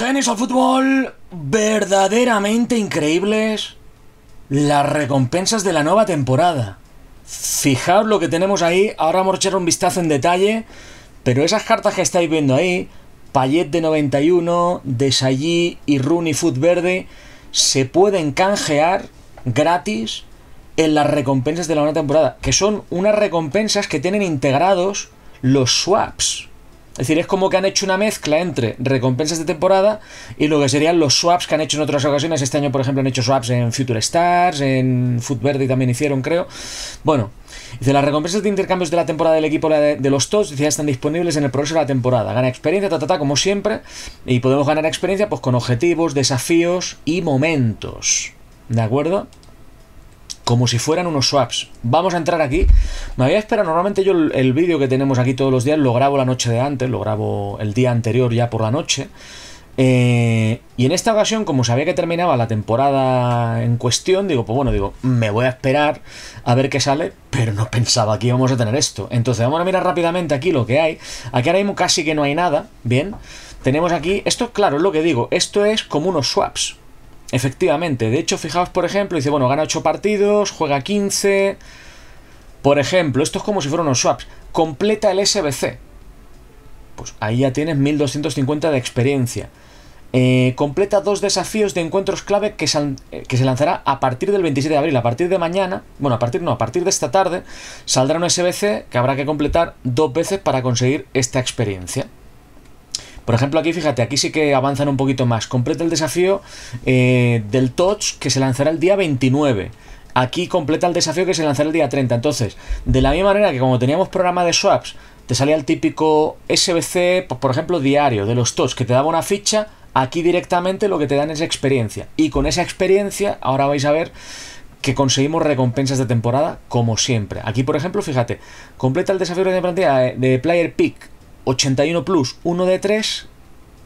Genios al fútbol, verdaderamente increíbles las recompensas de la nueva temporada. Fijaos lo que tenemos ahí, ahora vamos a echar un vistazo en detalle, pero esas cartas que estáis viendo ahí, Payet de 91, Desayi y Rooney Food Verde, se pueden canjear gratis en las recompensas de la nueva temporada, que son unas recompensas que tienen integrados los swaps. Es decir, es como que han hecho una mezcla entre recompensas de temporada y lo que serían los swaps que han hecho en otras ocasiones. Este año, por ejemplo, han hecho swaps en Future Stars, en Food Verde también hicieron, creo. Bueno, dice, las recompensas de intercambios de la temporada del equipo de, los TOTS ya están disponibles en el progreso de la temporada. Gana experiencia, ta, ta, como siempre. Y podemos ganar experiencia pues con objetivos, desafíos y momentos. ¿De acuerdo? como si fueran unos swaps. Vamos a entrar aquí. Me había esperado, Normalmente yo el, vídeo que tenemos aquí todos los días lo grabo la noche de antes, lo grabo el día anterior ya por la noche. Eh, y en esta ocasión, como sabía que terminaba la temporada en cuestión, digo, pues bueno, digo, me voy a esperar a ver qué sale, pero no pensaba que íbamos a tener esto. Entonces vamos a mirar rápidamente aquí lo que hay. Aquí ahora mismo casi que no hay nada, ¿bien? Tenemos aquí, esto claro, es lo que digo, esto es como unos swaps, Efectivamente, de hecho, fijaos, por ejemplo, dice, bueno, gana 8 partidos, juega 15. Por ejemplo, esto es como si fueran unos swaps. Completa el SBC. Pues ahí ya tienes 1250 de experiencia. Eh, completa dos desafíos de encuentros clave que, eh, que, se lanzará a partir del 27 de abril. A partir de mañana, bueno, a partir no, a partir de esta tarde, saldrá un SBC que habrá que completar dos veces para conseguir esta experiencia. Por ejemplo, aquí fíjate, aquí sí que avanzan un poquito más. Completa el desafío eh, del Touch que se lanzará el día 29. Aquí completa el desafío que se lanzará el día 30. Entonces, de la misma manera que como teníamos programa de swaps, te salía el típico SBC, pues, por ejemplo, diario de los Touch que te daba una ficha. Aquí directamente lo que te dan es experiencia. Y con esa experiencia, ahora vais a ver que conseguimos recompensas de temporada como siempre. Aquí, por ejemplo, fíjate, completa el desafío de de Player Pick 81 Plus 1 de 3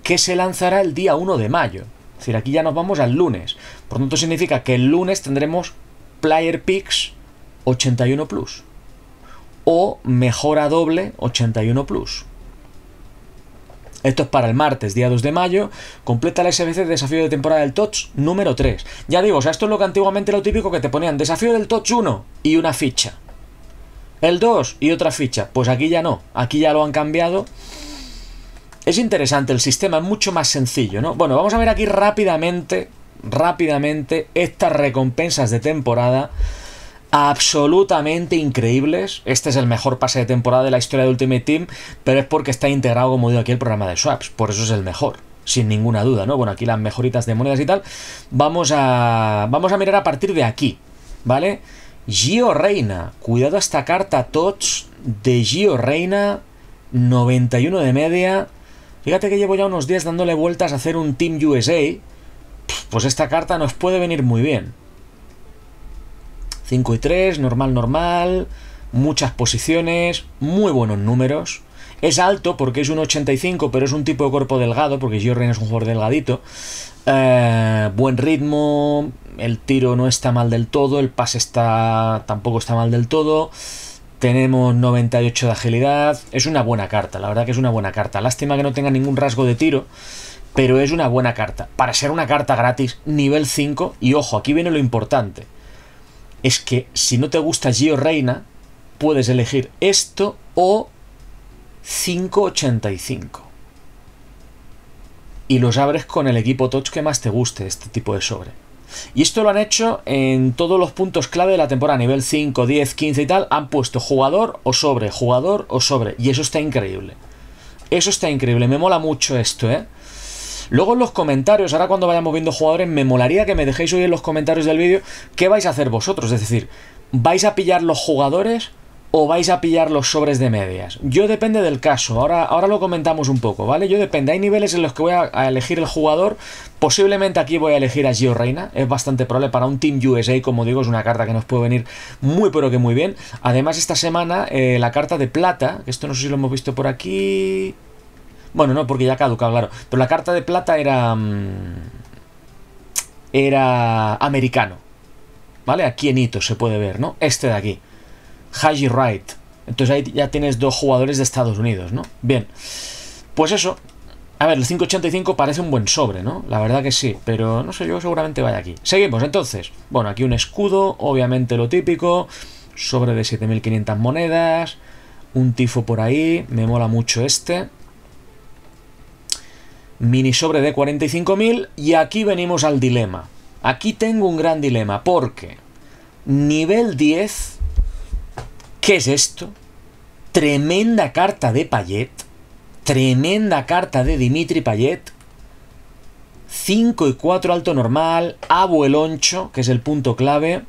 que se lanzará el día 1 de mayo. Es decir, aquí ya nos vamos al lunes. Por lo tanto, significa que el lunes tendremos Player Picks 81 Plus o Mejora Doble 81 Plus. Esto es para el martes, día 2 de mayo. Completa la SBC desafío de temporada del Touch número 3. Ya digo, o esto es lo que antiguamente era lo típico que te ponían desafío del Touch 1 y una ficha el 2 y otra ficha. Pues aquí ya no, aquí ya lo han cambiado. Es interesante el sistema, es mucho más sencillo, ¿no? Bueno, vamos a ver aquí rápidamente, rápidamente, estas recompensas de temporada absolutamente increíbles. Este es el mejor pase de temporada de la historia de Ultimate Team, pero es porque está integrado, como digo aquí, el programa de swaps, por eso es el mejor sin ninguna duda, ¿no? Bueno, aquí las mejoritas de monedas y tal. Vamos a, vamos a mirar a partir de aquí, ¿vale? Gio Reina. Cuidado esta carta touch de Gio Reina. 91 de media. Fíjate que llevo ya unos días dándole vueltas a hacer un Team USA. Pues esta carta nos puede venir muy bien. 5 y 3, normal, normal. Muchas posiciones, muy buenos números. Es alto porque es un 85, pero es un tipo de cuerpo delgado, porque Reina es un jugador delgadito. Eh, buen ritmo, el tiro no está mal del todo, el pase está tampoco está mal del todo. Tenemos 98 de agilidad, es una buena carta, la verdad que es una buena carta. Lástima que no tenga ningún rasgo de tiro, pero es una buena carta. Para ser una carta gratis, nivel 5, y ojo, aquí viene lo importante. Es que si no te gusta Gio Reina, puedes elegir esto o 5.85. Y los abres con el equipo touch que más te guste este tipo de sobre. Y esto lo han hecho en todos los puntos clave de la temporada, nivel 5, 10, 15 y tal. Han puesto jugador o sobre, jugador o sobre. Y eso está increíble. Eso está increíble. Me mola mucho esto, ¿eh? Luego en los comentarios, ahora cuando vayamos viendo jugadores, me molaría que me dejéis hoy en los comentarios del vídeo qué vais a hacer vosotros. Es decir, ¿vais a pillar los jugadores? o vais a pillar los sobres de medias. Yo depende del caso, ahora, ahora lo comentamos un poco, ¿vale? Yo depende, hay niveles en los que voy a, elegir el jugador, posiblemente aquí voy a elegir a Gio Reina, es bastante probable para un Team USA, como digo, es una carta que nos puede venir muy pero que muy bien. Además esta semana eh, la carta de plata, que esto no sé si lo hemos visto por aquí... Bueno, no, porque ya caduca, claro, pero la carta de plata era... Mm, era americano, ¿vale? Aquí en Hito se puede ver, ¿no? Este de aquí. Haji Wright. Entonces ahí ya tienes dos jugadores de Estados Unidos, ¿no? Bien. Pues eso. A ver, el 585 parece un buen sobre, ¿no? La verdad que sí, pero no sé, yo seguramente vaya aquí. Seguimos entonces. Bueno, aquí un escudo, obviamente lo típico. Sobre de 7500 monedas. Un tifo por ahí. Me mola mucho este mini sobre de 45.000 y aquí venimos al dilema. Aquí tengo un gran dilema porque nivel 10 ¿Qué es esto? Tremenda carta de Payet. Tremenda carta de Dimitri Payet. 5 y 4 alto normal, abueloncho, que es el punto clave.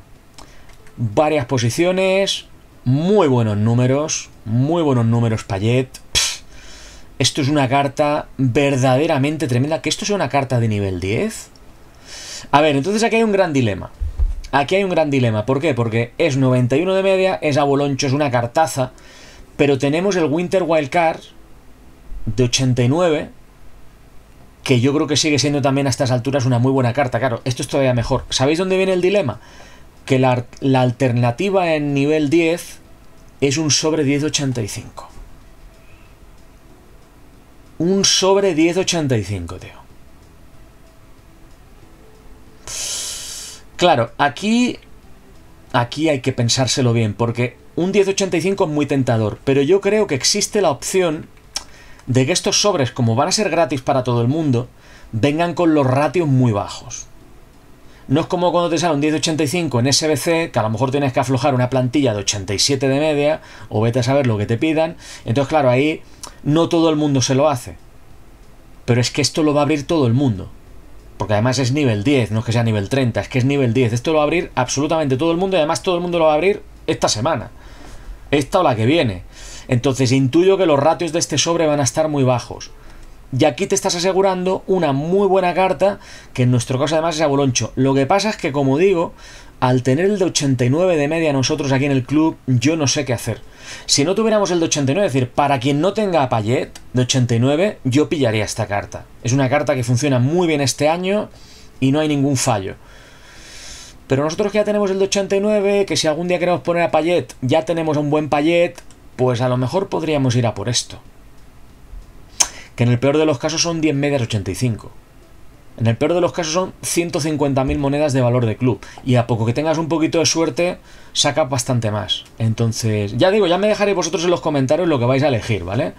Varias posiciones, muy buenos números, muy buenos números Payet. esto es una carta verdaderamente tremenda. ¿Que esto sea una carta de nivel 10? A ver, entonces aquí hay un gran dilema. Aquí hay un gran dilema. ¿Por qué? Porque es 91 de media, es aboloncho, es una cartaza, pero tenemos el Winter Wildcard de 89, que yo creo que sigue siendo también a estas alturas una muy buena carta. Claro, esto es todavía mejor. ¿Sabéis dónde viene el dilema? Que la, la alternativa en nivel 10 es un sobre 1085. Un sobre 1085, tío. Claro, aquí, aquí hay que pensárselo bien, porque un 1085 es muy tentador, pero yo creo que existe la opción de que estos sobres, como van a ser gratis para todo el mundo, vengan con los ratios muy bajos. No es como cuando te sale un 1085 en SBC, que a lo mejor tienes que aflojar una plantilla de 87 de media, o vete a saber lo que te pidan. Entonces, claro, ahí no todo el mundo se lo hace. Pero es que esto lo va a abrir todo el mundo. Porque además es nivel 10, no es que sea nivel 30, es que es nivel 10. Esto lo va a abrir absolutamente todo el mundo y además todo el mundo lo va a abrir esta semana. Esta o la que viene. Entonces intuyo que los ratios de este sobre van a estar muy bajos. Y aquí te estás asegurando una muy buena carta, que en nuestro caso además es Boloncho Lo que pasa es que, como digo, al tener el de 89 de media nosotros aquí en el club, yo no sé qué hacer. Si no tuviéramos el de 89, es decir, para quien no tenga a Payet de 89, yo pillaría esta carta. Es una carta que funciona muy bien este año y no hay ningún fallo. Pero nosotros que ya tenemos el de 89, que si algún día queremos poner a Payet, ya tenemos un buen Payet, pues a lo mejor podríamos ir a por esto. Que en el peor de los casos son 10 medias 85. En el peor de los casos son 150.000 monedas de valor de club. Y a poco que tengas un poquito de suerte, saca bastante más. Entonces, ya digo, ya me dejaréis vosotros en los comentarios lo que vais a elegir, ¿vale?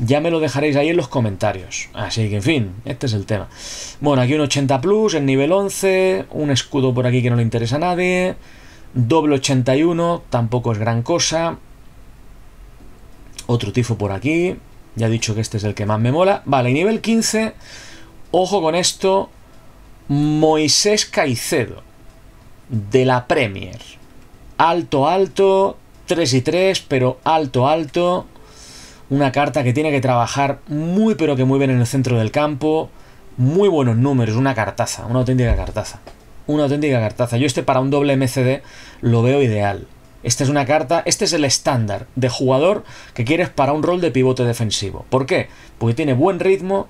Ya me lo dejaréis ahí en los comentarios. Así que, en fin, este es el tema. Bueno, aquí un 80 plus, en nivel 11, un escudo por aquí que no le interesa a nadie, doble 81, tampoco es gran cosa. Otro tifo por aquí, ya he dicho que este es el que más me mola. Vale, y nivel 15 Ojo con esto, Moisés Caicedo, de la Premier. Alto, alto, 3 y 3, pero alto, alto. Una carta que tiene que trabajar muy, pero que muy bien en el centro del campo. Muy buenos números, una cartaza, una auténtica cartaza. Una auténtica cartaza. Yo este para un doble MCD lo veo ideal. Esta es una carta, este es el estándar de jugador que quieres para un rol de pivote defensivo. ¿Por qué? Porque tiene buen ritmo,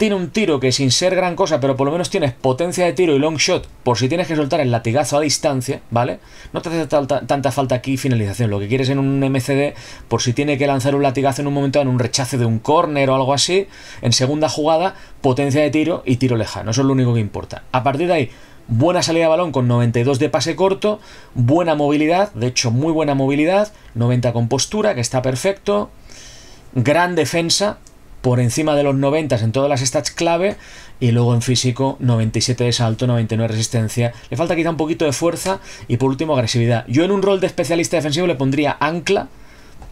tiene un tiro que sin ser gran cosa, pero por lo menos tienes potencia de tiro y long shot, por si tienes que soltar el latigazo a distancia, ¿vale? No te hace tanta falta aquí finalización. Lo que quieres en un MCD, por si tiene que lanzar un latigazo en un momento, en un rechace de un córner o algo así, en segunda jugada, potencia de tiro y tiro lejano. Eso es lo único que importa. A partir de ahí, buena salida de balón con 92 de pase corto, buena movilidad, de hecho muy buena movilidad, 90 con postura, que está perfecto, gran defensa, por encima de los 90 en todas las stats clave y luego en físico 97 de salto, 99 de resistencia. Le falta quizá un poquito de fuerza y por último agresividad. Yo en un rol de especialista defensivo le pondría ancla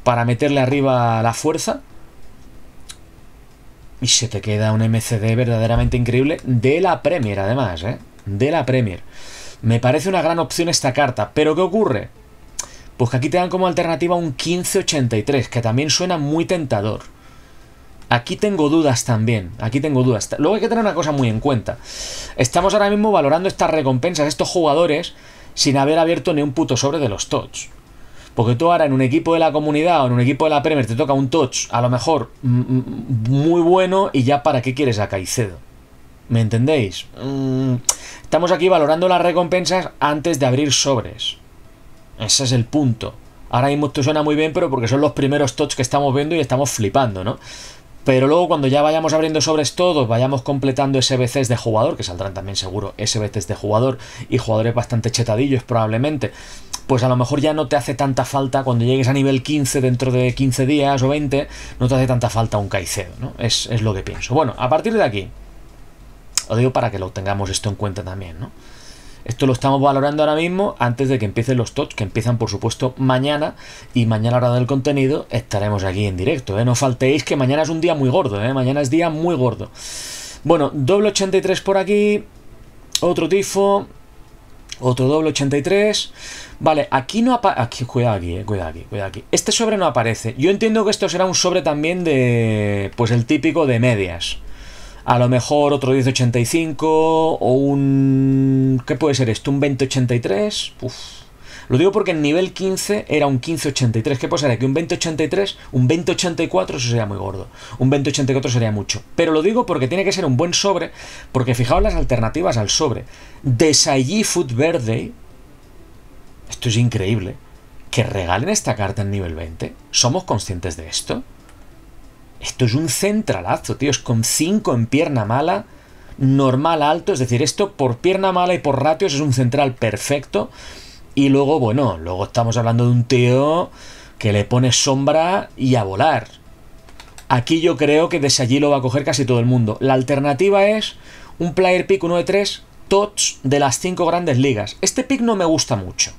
para meterle arriba la fuerza. Y se te queda un MCD verdaderamente increíble de la Premier además, ¿eh? De la Premier. Me parece una gran opción esta carta, pero ¿qué ocurre? Pues que aquí te dan como alternativa un 1583, que también suena muy tentador. Aquí tengo dudas también, aquí tengo dudas. Luego hay que tener una cosa muy en cuenta. Estamos ahora mismo valorando estas recompensas, estos jugadores, sin haber abierto ni un puto sobre de los TOTS Porque tú ahora en un equipo de la comunidad o en un equipo de la Premier te toca un touch, a lo mejor mm, mm, muy bueno, y ya para qué quieres a Caicedo. ¿Me entendéis? Mm, estamos aquí valorando las recompensas antes de abrir sobres. Ese es el punto. Ahora mismo esto suena muy bien, pero porque son los primeros touch que estamos viendo y estamos flipando, ¿no? Pero luego cuando ya vayamos abriendo sobres todos, vayamos completando SBCs de jugador, que saldrán también seguro SBCs de jugador y jugadores bastante chetadillos probablemente, pues a lo mejor ya no te hace tanta falta cuando llegues a nivel 15 dentro de 15 días o 20, no te hace tanta falta un Caicedo, ¿no? Es, lo que pienso. Bueno, a partir de aquí, lo digo para que lo tengamos esto en cuenta también, ¿no? Esto lo estamos valorando ahora mismo antes de que empiecen los TOTS, que empiezan por supuesto mañana. Y mañana, hora del contenido, estaremos aquí en directo. ¿eh? No faltéis que mañana es un día muy gordo, ¿eh? mañana es día muy gordo. Bueno, doble 83 por aquí. Otro tifo. Otro doble 83. Vale, aquí no aparece. Cuidado aquí, eh, cuidado aquí, cuidado aquí. Este sobre no aparece. Yo entiendo que esto será un sobre también de. Pues el típico de medias a lo mejor otro 1085 o un... ¿Qué puede ser esto? ¿Un 2083? Uf. Lo digo porque en nivel 15 era un 1583. ¿Qué ser? Que un 2083, un 2084, eso sería muy gordo. Un 2084 sería mucho. Pero lo digo porque tiene que ser un buen sobre, porque fijaos las alternativas al sobre. Desayí Food Verde. Esto es increíble. Que regalen esta carta en nivel 20. ¿Somos conscientes de esto? Esto es un centralazo, tío. Es con 5 en pierna mala, normal alto, es decir, esto por pierna mala y por ratios es un central perfecto. Y luego, bueno, luego estamos hablando de un tío que le pone sombra y a volar. Aquí yo creo que desde allí lo va a coger casi todo el mundo. La alternativa es un player pick 1 de 3, tots, de las 5 grandes ligas. Este pick no me gusta mucho.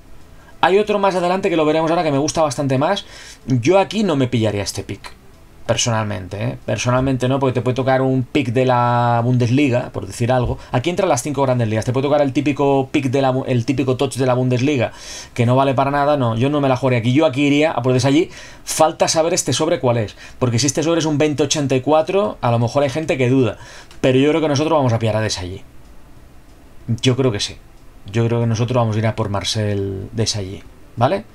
Hay otro más adelante que lo veremos ahora que me gusta bastante más. Yo aquí no me pillaría este pick personalmente. ¿eh? Personalmente no, porque te puede tocar un pick de la Bundesliga, por decir algo. Aquí entran las cinco grandes ligas. Te puede tocar el típico pick de la, el típico touch de la Bundesliga, que no vale para nada. No, yo no me la jugaría aquí. Yo aquí iría a por allí. Falta saber este sobre cuál es. Porque si este sobre es un 2084, a lo mejor hay gente que duda. Pero yo creo que nosotros vamos a pillar a Desallí. Yo creo que sí. Yo creo que nosotros vamos a ir a por Marcel Desallí. ¿Vale?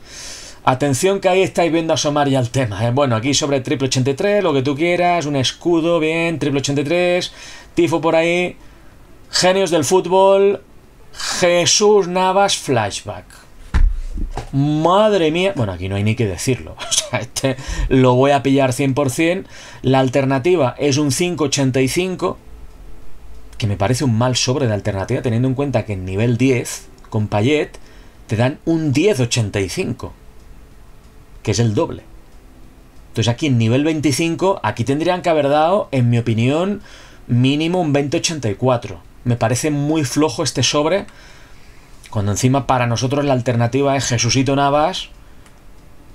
Atención que ahí estáis viendo asomar ya el tema. ¿eh? Bueno, aquí sobre triple 83, lo que tú quieras, un escudo, bien, triple 83, tifo por ahí, genios del fútbol, Jesús Navas flashback. Madre mía, bueno, aquí no hay ni que decirlo. O sea, este lo voy a pillar 100%. La alternativa es un 585, que me parece un mal sobre de alternativa, teniendo en cuenta que en nivel 10, con Payet, te dan un 1085 que es el doble. Entonces aquí en nivel 25, aquí tendrían que haber dado, en mi opinión, mínimo un 2084. Me parece muy flojo este sobre, cuando encima para nosotros la alternativa es Jesucito Navas,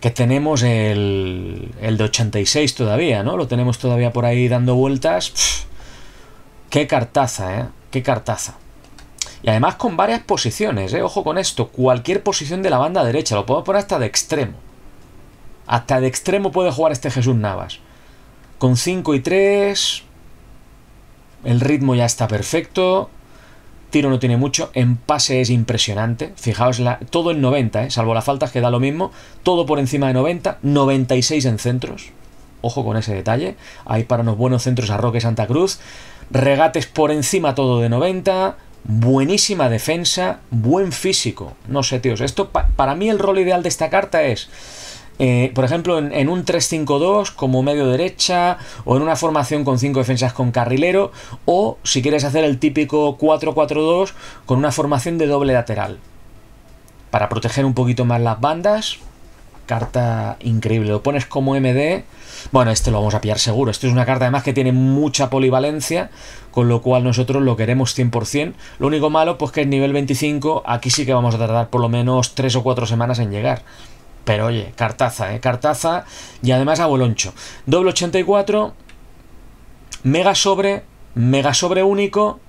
que tenemos el, el de 86 todavía, ¿no? Lo tenemos todavía por ahí dando vueltas. qué cartaza, ¿eh? Qué cartaza. Y además con varias posiciones, ¿eh? Ojo con esto, cualquier posición de la banda derecha, lo podemos poner hasta de extremo. Hasta de extremo puede jugar este Jesús Navas. Con 5 y 3. El ritmo ya está perfecto. Tiro no tiene mucho. En pase es impresionante. Fijaos, todo en 90, eh, salvo las faltas que da lo mismo. Todo por encima de 90. 96 en centros. Ojo con ese detalle. Hay para unos buenos centros a Roque Santa Cruz. Regates por encima todo de 90 buenísima defensa, buen físico. No sé, tíos, esto para mí el rol ideal de esta carta es eh, por ejemplo, en, un 3-5-2 como medio derecha, o en una formación con 5 defensas con carrilero, o si quieres hacer el típico 4-4-2 con una formación de doble lateral. Para proteger un poquito más las bandas, carta increíble. Lo pones como MD. Bueno, este lo vamos a pillar seguro. Esto es una carta además que tiene mucha polivalencia, con lo cual nosotros lo queremos 100%. Lo único malo, pues que es nivel 25, aquí sí que vamos a tardar por lo menos 3 o 4 semanas en llegar. Pero oye, cartaza, ¿eh? Cartaza y además a boloncho. Doble 84, mega sobre, mega sobre único.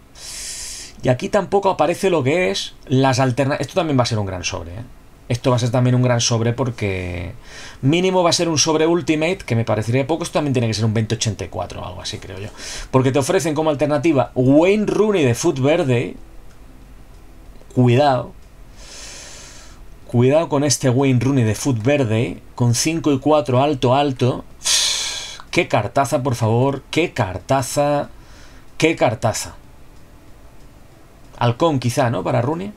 Y aquí tampoco aparece lo que es las alternativas. Esto también va a ser un gran sobre, ¿eh? Esto va a ser también un gran sobre porque mínimo va a ser un sobre Ultimate, que me parecería poco. Esto también tiene que ser un 2084 o algo así, creo yo. Porque te ofrecen como alternativa Wayne Rooney de Foot Verde. Cuidado. Cuidado con este Wayne Rooney de Foot Verde, con 5 y 4 alto, alto. Qué cartaza, por favor, qué cartaza, qué cartaza. Halcón quizá, ¿no? Para Rooney.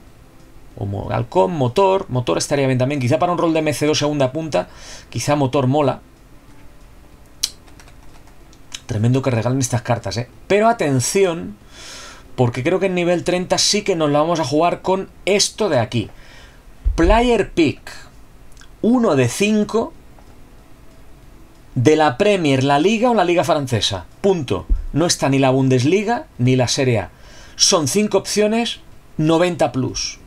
O halcón, motor, motor estaría bien también. Quizá para un rol de MC2 segunda punta, quizá motor mola. Tremendo que regalen estas cartas, ¿eh? Pero atención, porque creo que en nivel 30 sí que nos la vamos a jugar con esto de aquí. Player Pick uno de 5 de la Premier, la Liga o la Liga Francesa. Punto. No está ni la Bundesliga ni la Serie A. Son cinco opciones, 90 plus.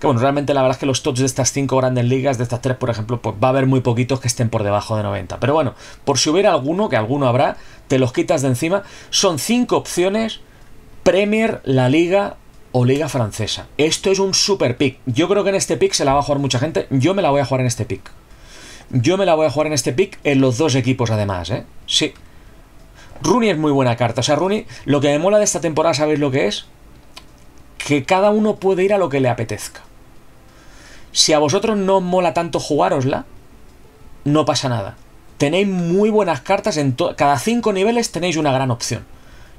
Que bueno, realmente la verdad es que los tops de estas cinco grandes ligas, de estas tres por ejemplo, pues va a haber muy poquitos que estén por debajo de 90. Pero bueno, por si hubiera alguno, que alguno habrá, te los quitas de encima. Son cinco opciones, Premier, la Liga Liga Francesa. Esto es un super pick. Yo creo que en este pick se la va a jugar mucha gente. Yo me la voy a jugar en este pick. Yo me la voy a jugar en este pick en los dos equipos además, ¿eh? Sí. Rooney es muy buena carta. O sea, Rooney, lo que me mola de esta temporada, ¿sabéis lo que es? Que cada uno puede ir a lo que le apetezca. Si a vosotros no os mola tanto jugárosla, no pasa nada. Tenéis muy buenas cartas en cada cinco niveles tenéis una gran opción.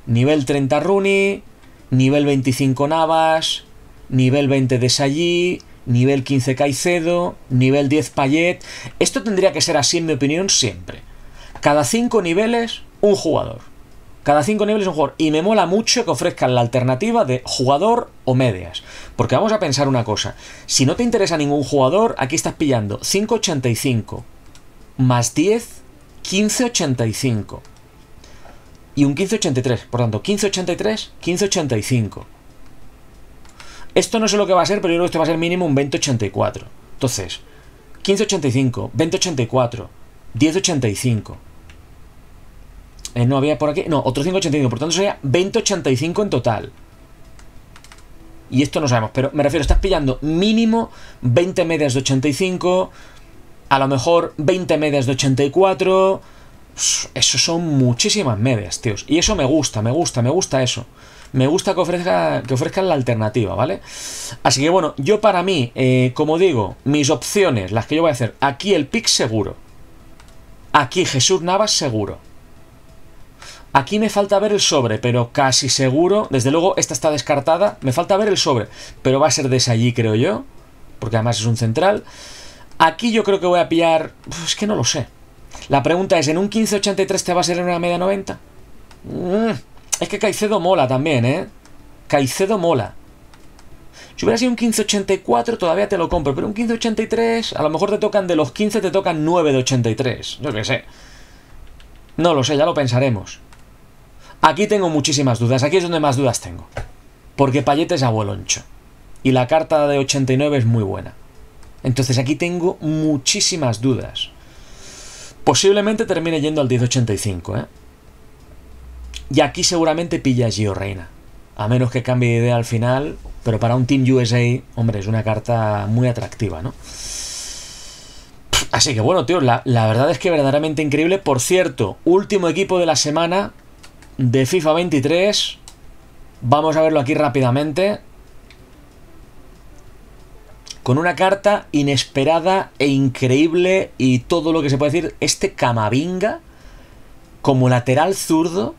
Nivel 30 Rooney, nivel 25 Navas, nivel 20 de nivel 15 Caicedo, nivel 10 Payet. Esto tendría que ser así, en mi opinión, siempre. Cada 5 niveles, un jugador. Cada 5 niveles un jugador. Y me mola mucho que ofrezcan la alternativa de jugador o medias. Porque vamos a pensar una cosa. Si no te interesa ningún jugador, aquí estás pillando 5.85 más 10, 15.85 y un 1583. Por tanto, 1583, 1585. Esto no sé lo que va a ser, pero yo creo que esto va a ser mínimo un 2084. Entonces, 1585, 2084, 1085. no había por aquí. No, otro 585. Por tanto, sería 2085 en total. Y esto no sabemos, pero me refiero, estás pillando mínimo 20 medias de 85, a lo mejor 20 medias de 84 eso son muchísimas medias, tíos. Y eso me gusta, me gusta, me gusta eso. Me gusta que, ofrezca, que ofrezcan la alternativa, ¿vale? Así que bueno, yo para mí, eh, como digo, mis opciones, las que yo voy a hacer, aquí el pick seguro. Aquí Jesús Navas seguro. Aquí me falta ver el sobre, pero casi seguro. Desde luego, esta está descartada. Me falta ver el sobre, pero va a ser desde allí, creo yo. Porque además es un central. Aquí yo creo que voy a pillar... Es que no lo sé. La pregunta es, ¿en un 15.83 te va a ser en una media 90? Mm, es que Caicedo mola también, ¿eh? Caicedo mola. Si hubiera sido un 1584 todavía te lo compro, pero un 1583 a lo mejor te tocan de los 15 te tocan 9 de 83, yo qué sé. No lo sé, ya lo pensaremos. Aquí tengo muchísimas dudas, aquí es donde más dudas tengo. Porque Payet es abueloncho. Y la carta de 89 es muy buena. Entonces aquí tengo muchísimas dudas. Posiblemente termine yendo al 1085, ¿eh? Y aquí seguramente pilla Gio Reina. A menos que cambie de idea al final, pero para un Team USA, hombre, es una carta muy atractiva, ¿no? Así que bueno, tío, la, la verdad es que verdaderamente increíble. Por cierto, último equipo de la semana de FIFA 23. Vamos a verlo aquí rápidamente con una carta inesperada e increíble y todo lo que se puede decir. Este Camavinga, como lateral zurdo,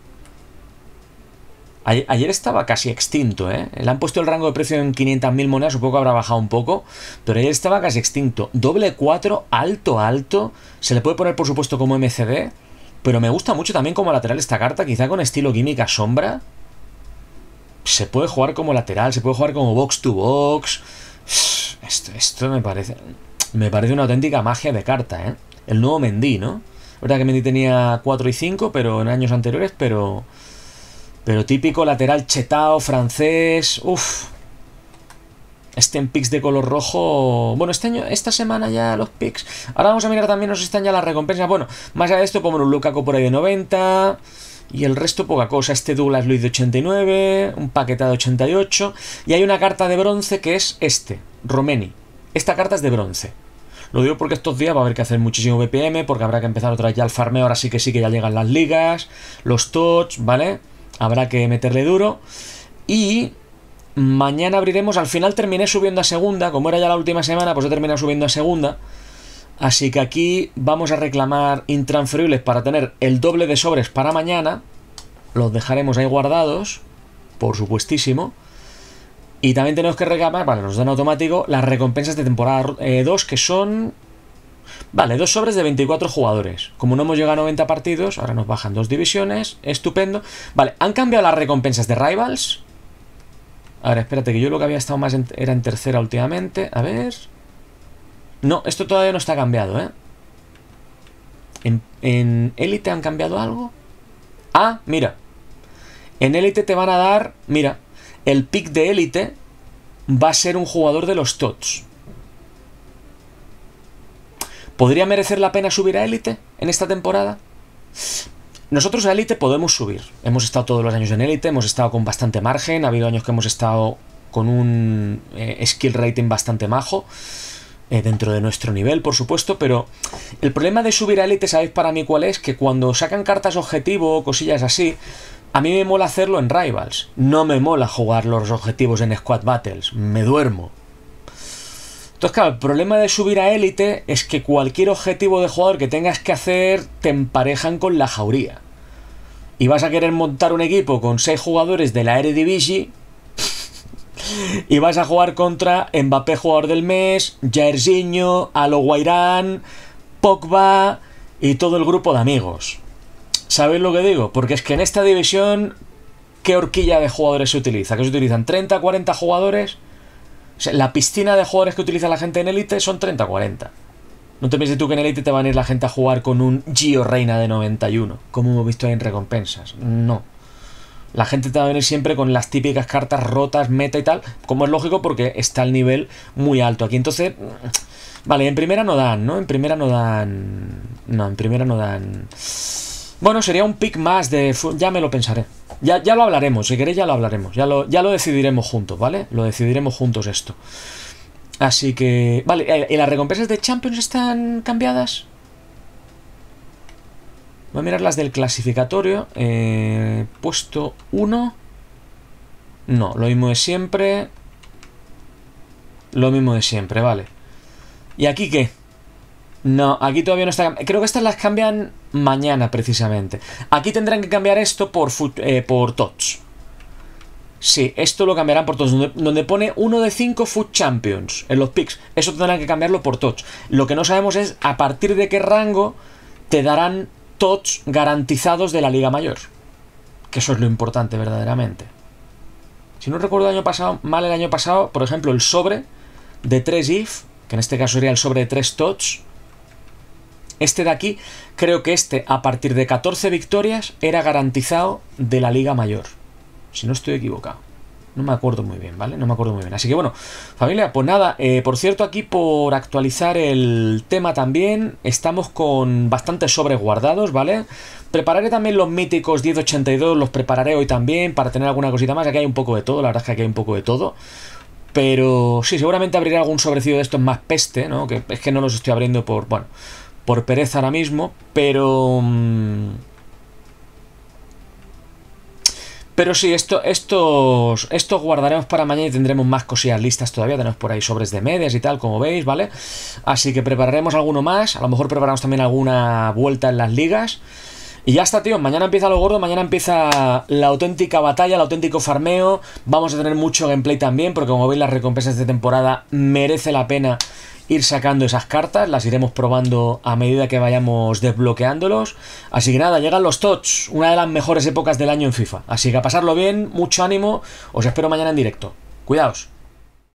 Ayer estaba casi extinto, ¿eh? Le han puesto el rango de precio en 500.000 monedas, supongo que habrá bajado un poco, pero ayer estaba casi extinto. Doble 4, alto, alto. Se le puede poner, por supuesto, como MCD, pero me gusta mucho también como lateral esta carta, quizá con estilo química sombra. Se puede jugar como lateral, se puede jugar como box to box. Esto, me parece. Me parece una auténtica magia de carta, ¿eh? El nuevo Mendy, ¿no? Verdad que Mendy tenía 4 y 5, pero en años anteriores, pero. Pero típico lateral chetao, francés. Uff. Este en picks de color rojo. Bueno, este año, esta semana ya los picks. Ahora vamos a mirar también, nos están ya las recompensas. Bueno, más allá de esto, pongo un Lukaku por ahí de 90. Y el resto poca cosa. Este Douglas Luis de 89, un paquetado de 88. Y hay una carta de bronce que es este. Romeni. Esta carta es de bronce. Lo digo porque estos días va a haber que hacer muchísimo BPM, porque habrá que empezar otra vez ya el farmeo, ahora sí que sí que ya llegan las ligas, los tots, ¿vale? Habrá que meterle duro. Y mañana abriremos, al final terminé subiendo a segunda, como era ya la última semana, pues he terminado subiendo a segunda. Así que aquí vamos a reclamar intransferibles para tener el doble de sobres para mañana. Los dejaremos ahí guardados, por supuestísimo. Y también tenemos que reclamar, vale, nos dan automático las recompensas de temporada 2, eh, que son... Vale, dos sobres de 24 jugadores. Como no hemos llegado a 90 partidos, ahora nos bajan dos divisiones. Estupendo. Vale, han cambiado las recompensas de Rivals. A ver, espérate, que yo lo que había estado más era en tercera últimamente. A ver... No, esto todavía no está cambiado, ¿eh? ¿En, en Elite han cambiado algo? Ah, mira. En Elite te van a dar... Mira, el pick de élite va a ser un jugador de los TOTS. ¿Podría merecer la pena subir a élite en esta temporada? Nosotros a élite podemos subir. Hemos estado todos los años en élite, hemos estado con bastante margen, ha habido años que hemos estado con un eh, skill rating bastante majo, eh, dentro de nuestro nivel, por supuesto, pero el problema de subir a élite, ¿sabéis para mí cuál es? Que cuando sacan cartas objetivo o cosillas así, a mí me mola hacerlo en Rivals. No me mola jugar los objetivos en Squad Battles. Me duermo. Entonces, claro, el problema de subir a élite es que cualquier objetivo de jugador que tengas que hacer te emparejan con la jauría. Y vas a querer montar un equipo con 6 jugadores de la Eredivisie y vas a jugar contra Mbappé jugador del mes, Jairzinho, Alo Guairán, Pogba y todo el grupo de amigos. ¿Sabéis lo que digo? Porque es que en esta división, ¿qué horquilla de jugadores se utiliza? ¿Qué se utilizan? ¿30, 40 jugadores? O sea, la piscina de jugadores que utiliza la gente en élite son 30, 40. No te pienses tú que en elite te van a ir la gente a jugar con un Gio Reina de 91, como hemos visto en recompensas. No. La gente te va a venir siempre con las típicas cartas rotas, meta y tal, como es lógico porque está el nivel muy alto aquí. Entonces, vale, en primera no dan, ¿no? En primera no dan... No, en primera no dan... Bueno, sería un pick más de... Ya me lo pensaré. Ya, ya lo hablaremos, si queréis ya lo hablaremos. Ya lo, ya lo decidiremos juntos, ¿vale? Lo decidiremos juntos esto. Así que... Vale, eh, ¿y las recompensas de Champions están cambiadas? Voy a mirar las del clasificatorio. Eh, puesto 1. No, lo mismo de siempre. Lo mismo de siempre, vale. ¿Y aquí qué? No, aquí todavía no está. Creo que estas las cambian mañana precisamente. Aquí tendrán que cambiar esto por, eh, por TOTS. Sí, esto lo cambiarán por TOTS. Donde, pone uno de 5 Food Champions en los picks. Eso tendrán que cambiarlo por TOTS. Lo que no sabemos es a partir de qué rango te darán TOTS garantizados de la Liga Mayor. Que eso es lo importante verdaderamente. Si no recuerdo año pasado, mal el año pasado, por ejemplo, el sobre de 3 IF, que en este caso sería el sobre de 3 TOTS este de aquí, creo que este, a partir de 14 victorias, era garantizado de la Liga Mayor. Si no estoy equivocado. No me acuerdo muy bien, ¿vale? No me acuerdo muy bien. Así que bueno, familia, pues nada, eh, por cierto, aquí por actualizar el tema también, estamos con bastantes sobres guardados, ¿vale? Prepararé también los míticos 1082, los prepararé hoy también para tener alguna cosita más. Aquí hay un poco de todo, la verdad es que aquí hay un poco de todo. Pero sí, seguramente abriré algún sobrecillo de estos más peste, ¿no? Que es que no los estoy abriendo por, bueno, por pereza ahora mismo, pero... Mm, pero sí, esto, estos, estos guardaremos para mañana y tendremos más cosillas listas todavía. Tenemos por ahí sobres de medias y tal, como veis, ¿vale? Así que prepararemos alguno más. A lo mejor preparamos también alguna vuelta en las ligas. Y ya está, tío. Mañana empieza lo gordo, mañana empieza la auténtica batalla, el auténtico farmeo. Vamos a tener mucho gameplay también, porque como veis, las recompensas de temporada merece la pena ir sacando esas cartas, las iremos probando a medida que vayamos desbloqueándolos. Así que nada, llegan los TOTS, una de las mejores épocas del año en FIFA. Así que a pasarlo bien, mucho ánimo, os espero mañana en directo. Cuidaos.